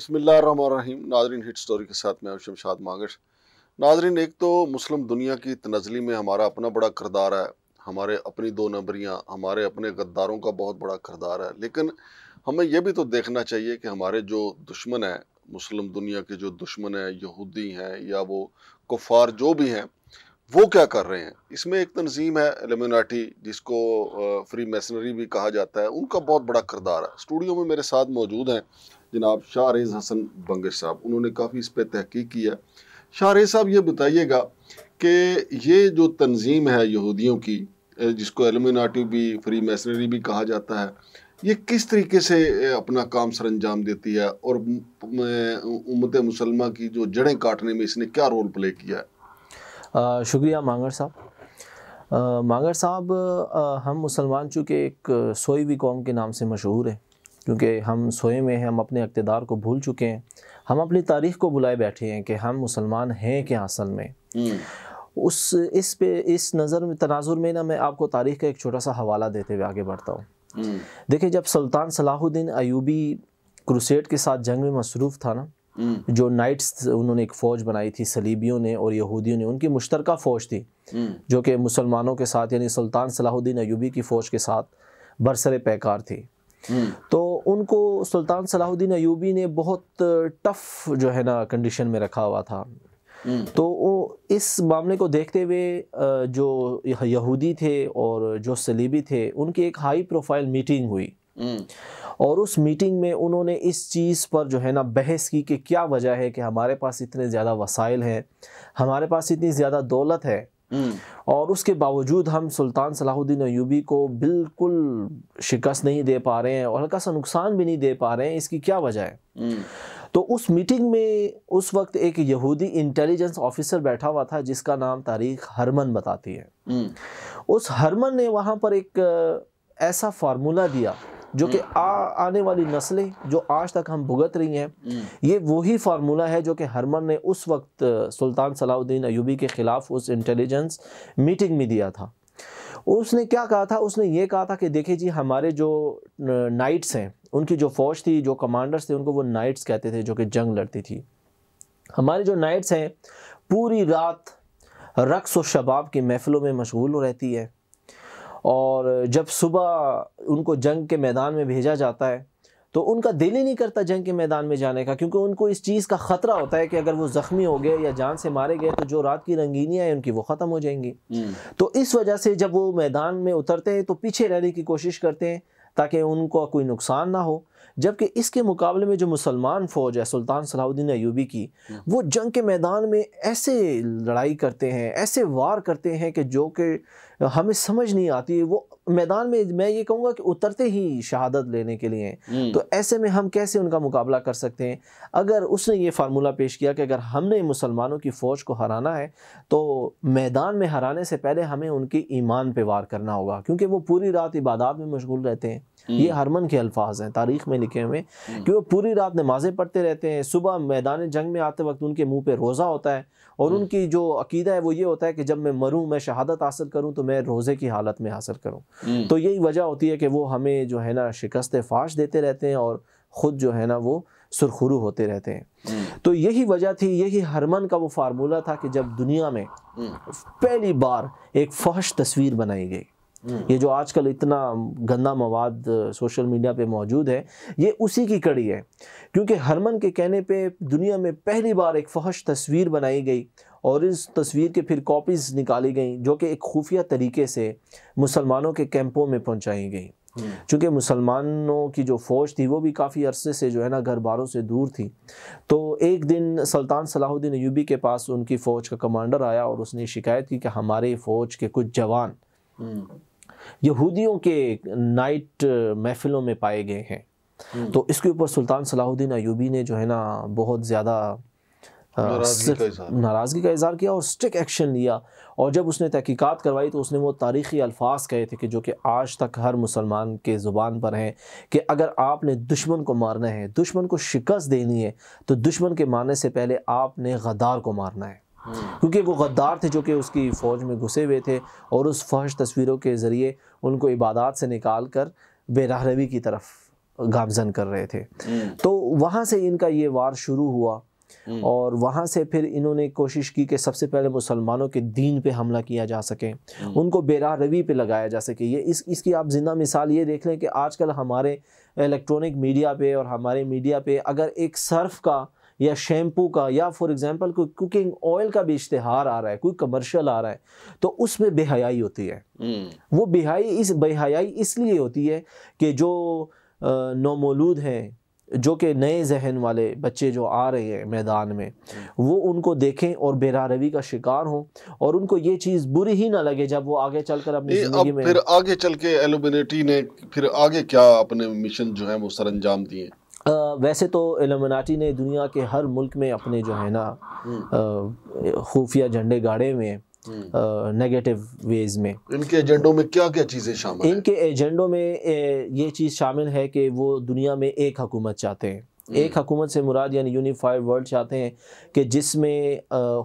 बसमिल्लाम नाजरीन hit story के साथ मैं शमशाद मागश नाजरीन एक तो मुस्लिम दुनिया की तनजली में हमारा अपना बड़ा किरदार है हमारे अपनी दो नंबरियाँ हमारे अपने गद्दारों का बहुत बड़ा किरदार है लेकिन हमें यह भी तो देखना चाहिए कि हमारे जो दुश्मन हैं मुस्लिम दुनिया के जो दुश्मन हैं यहूदी हैं या वो कुफार जो भी हैं वो क्या कर रहे हैं इसमें एक तंजीम है एलमिनाटी जिसको फ्री मैसनरी भी कहा जाता है उनका बहुत बड़ा किरदार है स्टूडियो में मेरे साथ मौजूद हैं जनाब शाहरेज़ हसन बंगश साहब उन्होंने काफ़ी इस पर तहकीक की शाह शाहरेज़ साहब ये बताइएगा कि ये जो तंजीम है यहूदियों की जिसको एलमिनाटिव भी फ्री मैसनरी भी कहा जाता है ये किस तरीके से अपना काम सर अंजाम देती है और उमत मुसलमा की जो जड़ें काटने में इसने क्या रोल प्ले किया है शुक्रिया मांगर साहब मांगर साहब हम मुसलमान चूँकि एक सोई भी कौम के नाम से मशहूर हैं क्योंकि हम सोए में हैं हम अपने अकतदार को भूल चुके हैं हम अपनी तारीख को बुलाए बैठे हैं कि हम मुसलमान हैं क्या असल में हम्म। उस इस पे इस नज़र में तनाजुर में ना मैं आपको तारीख का एक छोटा सा हवाला देते हुए आगे बढ़ता हूँ हम्म। देखिए जब सुल्तान सलाहुद्दीन अयूबी क्रूसेड के साथ जंग में मसरूफ़ था ना हम्म। जो नाइट्स उन्होंने एक फ़ौज बनाई थी सलीबियों ने और यहूदियों ने उनकी मुश्तरक फ़ौज थी जो कि मुसलमानों के साथ यानी सुल्तान सलाहुद्दीन अयूबी की फ़ौज के साथ बरसर पैकार थी तो उनको सुल्तान सलाहुद्दीन अयूबी ने बहुत टफ जो है ना कंडीशन में रखा हुआ था तो इस मामले को देखते हुए जो यहूदी थे और जो सलीबी थे उनकी एक हाई प्रोफाइल मीटिंग हुई और उस मीटिंग में उन्होंने इस चीज़ पर जो है ना बहस की कि क्या वजह है कि हमारे पास इतने ज़्यादा वसाइल हैं हमारे पास इतनी ज़्यादा दौलत है हम्म। और उसके बावजूद हम सुल्तान सलाहुद्दीन अयूबी को बिल्कुल शिकस्त नहीं दे पा रहे हैं और हल्का सा नुकसान भी नहीं दे पा रहे हैं इसकी क्या वजह है हम्म। तो उस मीटिंग में उस वक्त एक यहूदी इंटेलिजेंस ऑफिसर बैठा हुआ था जिसका नाम तारीख हरमन बताती है हम्म। उस हरमन ने वहाँ पर एक ऐसा फार्मूला दिया जो कि हम्म। आने वाली नस्लें जो आज तक हम भुगत रही हैं हम्म। ये वही फार्मूला है जो कि हरमन ने उस वक्त सुल्तान सलाउद्दीन अयूबी के ख़िलाफ़ उस इंटेलिजेंस मीटिंग में दिया था उसने क्या कहा था उसने ये कहा था कि देखिए जी हमारे जो नाइट्स हैं उनकी जो फ़ौज थी जो कमांडर्स थे उनको वो नाइट्स कहते थे जो कि जंग लड़ती थी हमारे जो नाइट्स हैं पूरी रात रक्स व शबाब की महफ़िलों में मशगूल रहती है और जब सुबह उनको जंग के मैदान में भेजा जाता है तो उनका दिल ही नहीं करता जंग के मैदान में जाने का क्योंकि उनको इस चीज़ का ख़तरा होता है कि अगर वो ज़ख्मी हो गए या जान से मारे गए तो जो रात की रंगीनियाँ हैं उनकी वो ख़त्म हो जाएंगी हम्म। तो इस वजह से जब वो मैदान में उतरते हैं तो पीछे रहने की कोशिश करते हैं ताकि उनको कोई नुकसान ना हो जबकि इसके मुकाबले में जो मुसलमान फ़ौज है सुल्तान सलाउद्दीन अयूबी की हम्म। वो जंग के मैदान में ऐसे लड़ाई करते हैं ऐसे वार करते हैं कि जो कि हमें समझ नहीं आती वो मैदान में मैं ये कहूँगा कि उतरते ही शहादत लेने के लिए हम्म। तो ऐसे में हम कैसे उनका मुकाबला कर सकते हैं अगर उसने ये फार्मूला पेश किया कि अगर हमने मुसलमानों की फ़ौज को हराना है तो मैदान में हराने से पहले हमें उनके ईमान पे वार करना होगा क्योंकि वो पूरी रात इबादत में मशगूल रहते हैं ये हम्म। हरमन के अल्फाज हैं तारीख में लिखे हुए हम्म। कि वो पूरी रात नमाज़ें पढ़ते रहते हैं सुबह मैदान जंग में आते वक्त उनके मुंह पे रोज़ा होता है और उनकी जो अकीदा है वो ये होता है कि जब मैं मरूँ मैं शहादत हासिल करूँ तो मैं रोज़े की हालत में हासिल करूँ हम्म। तो यही वजह होती है कि वो हमें जो है ना शिकस्त फाश देते रहते हैं और ख़ुद जो है ना वो सुरखुरू होते रहते हैं हम्म। तो यही वजह थी यही हरमन का वो फार्मूला था कि जब दुनिया में हम्म। पहली बार एक फहश तस्वीर बनाई गई ये जो आजकल इतना गंदा मवाद सोशल मीडिया पे मौजूद है ये उसी की कड़ी है क्योंकि हरमन के कहने पे दुनिया में पहली बार एक फहश तस्वीर बनाई गई और इस तस्वीर के फिर कॉपीज़ निकाली गई जो कि एक खुफिया तरीके से मुसलमानों के कैंपों में पहुंचाई गई हम्म। चूँकि मुसलमानों की जो फ़ौज थी वो भी काफ़ी अरसे से जो है ना घर बारों से दूर थी तो एक दिन सुल्तान सलाहुद्दीन यूबी के पास उनकी फ़ौज का कमांडर आया और उसने शिकायत की कि हमारे फ़ौज के कुछ जवान हम्म। यहूदियों के नाइट महफिलों में पाए गए हैं हम्म। तो इसके ऊपर सुल्तान सलाहुद्दीन अयूबी ने जो है ना बहुत ज़्यादा नाराज़गी का इजहार किया और स्ट्रिक एक्शन लिया और जब उसने तहकीकात करवाई तो उसने वो तारीख़ी अल्फाज कहे थे कि जो कि आज तक हर मुसलमान के ज़ुबान पर हैं कि अगर आपने दुश्मन को मारना है दुश्मन को शिकस्त देनी है तो दुश्मन के मारने से पहले आपने गदार को मारना है क्योंकि वो गद्दार थे जो कि उसकी फ़ौज में घुसे हुए थे और उस फौज तस्वीरों के ज़रिए उनको इबादत से निकाल कर बेराह रवी की तरफ गामजन कर रहे थे हम्म। तो वहाँ से इनका ये वार शुरू हुआ हम्म। और वहाँ से फिर इन्होंने कोशिश की कि सबसे पहले मुसलमानों के दीन पे हमला किया जा सके हम्म। उनको बेरा रवी पे लगाया जा सके ये इस इसकी आप जिंदा मिसाल ये देख लें कि आजकल हमारे इलेक्ट्रॉनिक मीडिया पे और हमारे मीडिया पे अगर एक सर्फ का या शैम्पू का या फॉर एग्ज़ाम्पल कोई कुकिंग ऑयल का भी इश्तहार आ रहा है कोई कमर्शल आ रहा है तो उसमें बेहयाई होती है हम्म। वो बेहाई इस बेहयाई इसलिए होती है कि जो नोमोलूद हैं जो कि नए जहन वाले बच्चे जो आ रहे हैं मैदान में हम्म। वो उनको देखें और बेरारवी का शिकार हों और उनको ये चीज़ बुरी ही ना लगे जब वो आगे चल कर अपनी जिंदगी में फिर आगे चल के एलोबिनिटी ने फिर आगे क्या अपने मिशन जो है वो सर अंजाम दिए आ, वैसे तो एलमनाटी ने दुनिया के हर मुल्क में अपने जो है ना हम्म। खुफिया झंडे गाड़े में नेगेटिव वेज में इनके एजेंडों में क्या क्या चीज़ें शामिल इनके एजेंडों में ये चीज़ शामिल है कि वो दुनिया में एक हकूमत चाहते हैं हम्म। एक हकूमत से मुराद यानी यूनिफाइड वर्ल्ड चाहते हैं कि जिसमें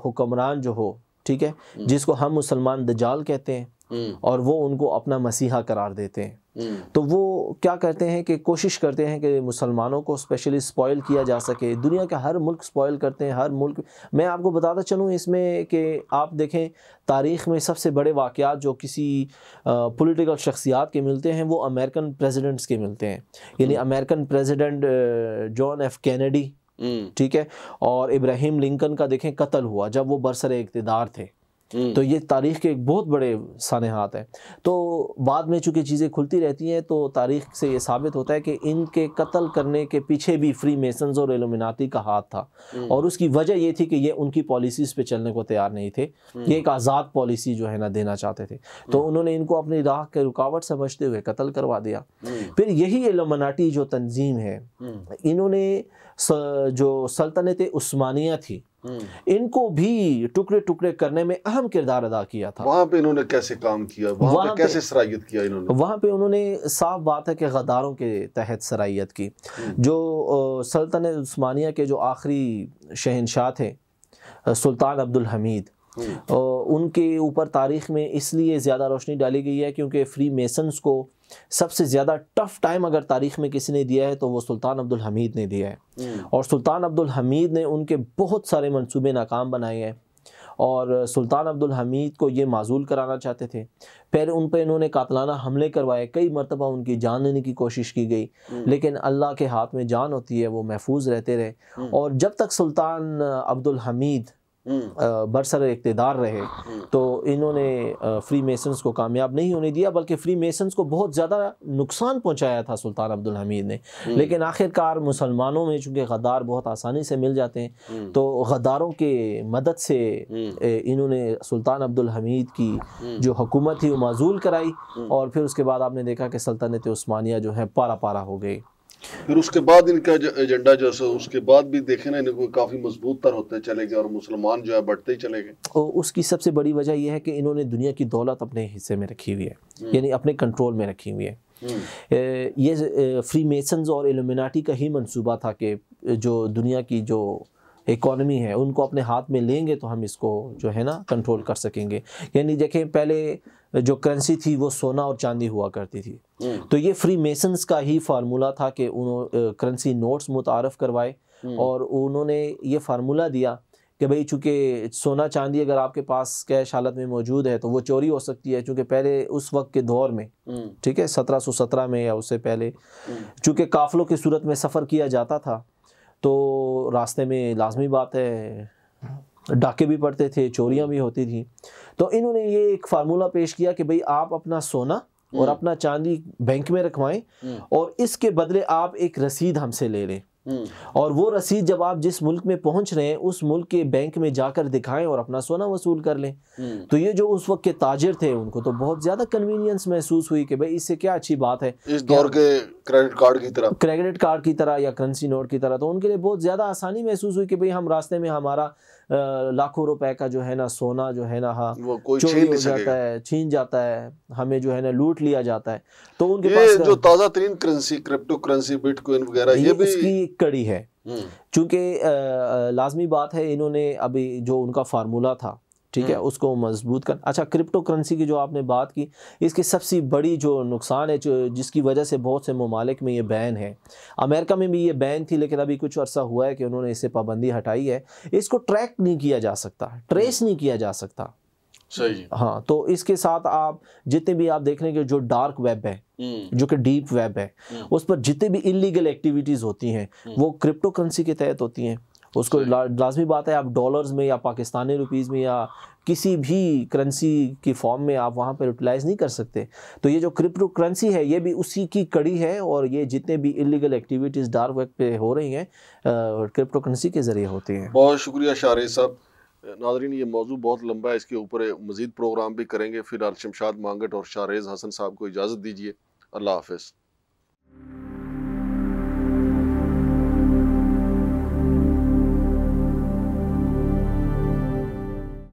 हुक्मरान जो हो ठीक है हम्म। जिसको हम मुसलमान दजाल कहते हैं और वो उनको अपना मसीहा करार देते हैं हम्म। तो वो क्या करते हैं कि कोशिश करते हैं कि मुसलमानों को स्पेशली स्पॉयल किया जा सके दुनिया के हर मुल्क स्पॉयल करते हैं हर मुल्क मैं आपको बताता चलूँ इसमें कि आप देखें तारीख़ में सबसे बड़े वाक़ जो किसी पोलिटिकल शख्सियात के मिलते हैं वो अमेरिकन प्रेजिडेंट्स के मिलते हैं यानी American president John F Kennedy ठीक है और इब्राहिम लिंकन का देखें कत्ल हुआ जब वो बरसर इकतदार थे हम्म। तो ये तारीख के एक बहुत बड़े सानहात हैं तो बाद में चूंकि चीज़ें खुलती रहती हैं तो तारीख से ये साबित होता है कि इनके कत्ल करने के पीछे भी फ्री मेसन्स और एलोमिनाती का हाथ था हम्म। और उसकी वजह ये थी कि ये उनकी पॉलिसीज़ पे चलने को तैयार नहीं थे हम्म। ये एक आज़ाद पॉलिसी जो है ना देना चाहते थे तो उन्होंने इनको अपनी राह के रुकावट समझते हुए कत्ल करवा दिया फिर यही एलोमिनाटी जो तंजीम है इन्होंने जो सल्तनत उस्मानिया थी हम्म। इनको भी टुकड़े टुकड़े करने में अहम किरदार अदा किया था वहाँ पे इन्होंने कैसे काम किया वहाँ, वहां पे कैसे सराहियत किया इन्होंने वहाँ पे उन्होंने साफ बात है कि गदारों के तहत सराहियत की हम्म। जो सल्तनत उस्मानिया के जो आखिरी शहनशाह थे सुल्तान अब्दुल हमीद उनके ऊपर तारीख में इसलिए ज़्यादा रोशनी डाली गई है क्योंकि फ्री मेसन्स को सबसे ज़्यादा टफ टाइम अगर तारीख में किसी ने दिया है तो वो सुल्तान अब्दुल हमीद ने दिया है हम्म। और सुल्तान अब्दुल हमीद ने उनके बहुत सारे मंसूबे नाकाम बनाए हैं और सुल्तान अब्दुल हमीद को ये माजूल कराना चाहते थे फिर उन पर इन्होंने कातलाना हमले करवाए कई मरतबा उनकी जान लेने की कोशिश की गई हम्म। लेकिन अल्लाह के हाथ में जान होती है वो महफूज रहते रहे हम्म। और जब तक सुल्तान अब्दुल हमीद हम्म। बरसर इकतदार रहे हम्म। तो इन्होंने फ्री मेसन्स को कामयाब नहीं होने दिया बल्कि फ्री मेसन्स को बहुत ज़्यादा नुकसान पहुंचाया था सुल्तान अब्दुल हमीद ने हम्म। लेकिन आखिरकार मुसलमानों में चूँकि गद्दार बहुत आसानी से मिल जाते हैं तो गद्दारों के मदद से इन्होंने सुल्तान अब्दुल हमीद की जो हुकूमत थी वो माजूल कराई और फिर उसके बाद आपने देखा कि सल्तनत उस्मानिया जो है पारा पारा हो गई फिर उसके बाद इनका एजेंडा जो है उसके बाद भी देखे ना इनको काफी मजबूत तर होते चले गए और मुसलमान जो है बढ़ते ही चले गए उसकी सबसे बड़ी वजह यह है कि इन्होंने दुनिया की दौलत अपने हिस्से में रखी हुई है हम्म। यानी अपने कंट्रोल में रखी हुई है हम्म। ये फ्री मेसन और एलुमिनाटी का ही मनसूबा था कि जो दुनिया की जो इकॉनमी है उनको अपने हाथ में लेंगे तो हम इसको जो है ना कंट्रोल कर सकेंगे यानी देखें पहले जो करेंसी थी वो सोना और चांदी हुआ करती थी हम्म। तो ये फ्री मेसन्स का ही फार्मूला था कि उन्होंने करेंसी नोट्स मुतारफ़ करवाए हम्म। और उन्होंने ये फार्मूला दिया कि भाई चूंकि सोना चांदी अगर आपके पास कैश हालत में मौजूद है तो वो चोरी हो सकती है चूँकि पहले उस वक्त के दौर में हम्म। ठीक है सत्रह सौ सत्रह में या उससे पहले चूंकि काफलों की सूरत में सफ़र किया जाता था तो रास्ते में लाजमी बात है डाके भी पड़ते थे चोरियां भी होती थी तो इन्होंने ये एक फार्मूला पेश किया कि भाई आप अपना सोना और हम्म। अपना चांदी बैंक में रखवाएं हम्म। और इसके बदले आप एक रसीद हमसे ले लें हम्म। और वो रसीद जब आप जिस मुल्क में पहुंच रहे हैं उस मुल्क के बैंक में जाकर दिखाएं और अपना सोना वसूल कर लें हम्म। तो ये जो उस वक्त के ताजर थे उनको तो बहुत ज्यादा कन्वीनियंस महसूस हुई कि भाई इससे क्या अच्छी बात है इस दौर के क्रेडिट कार्ड की तरह क्रेडिट कार्ड की तरह या करेंसी नोट की तरह तो उनके लिए बहुत ज्यादा आसानी महसूस हुई कि भाई हम रास्ते में हमारा लाखों रुपए का जो है ना सोना जो है ना हाँ जाता है छीन जाता है हमें जो है ना लूट लिया जाता है तो उनके पास जो ताजा तरीन करेंसी क्रिप्टो करेंसी बिटकॉइन वगैरह ये भी कड़ी है हम्म। चूंकि लाजमी बात है इन्होंने अभी जो उनका फार्मूला था ठीक है हम्म। उसको मजबूत कर अच्छा क्रिप्टो करेंसी की जो आपने बात की इसकी सबसे बड़ी जो नुकसान है जो जिसकी वजह से बहुत से ममालिक में ये बैन है अमेरिका में भी ये बैन थी लेकिन अभी कुछ अर्सा हुआ है कि उन्होंने इसे पाबंदी हटाई है इसको ट्रैक नहीं किया जा सकता ट्रेस हम्म। नहीं किया जा सकता सही हाँ तो इसके साथ आप जितने भी आप देख रहे हैं कि जो डार्क वेब है हम्म। जो कि डीप वेब है हम्म। उस पर जितने भी इलीगल एक्टिविटीज़ होती हैं हम्म। वो क्रिप्टो करेंसी के तहत होती हैं उसको लाजमी बात है आप डॉलर्स में या पाकिस्तानी रुपीज़ में या किसी भी करेंसी की फॉर्म में आप वहाँ पर यूटिलाइज़ नहीं कर सकते तो ये जो क्रिप्टो करेंसी है ये भी उसी की कड़ी है और ये जितने भी इलीगल एक्टिविटीज़ डार्क वेब पे हो रही हैं क्रिप्टो करेंसी के ज़रिए होती हैं बहुत शुक्रिया शारे साहब नाजरीन ये मौजू बहुत लंबा है इसके ऊपर मज़ीद प्रोग्राम भी करेंगे फिर शमशाद मांगट और शाहरेज़ हसन साहब को इजाज़त दीजिए अल्लाह हाफ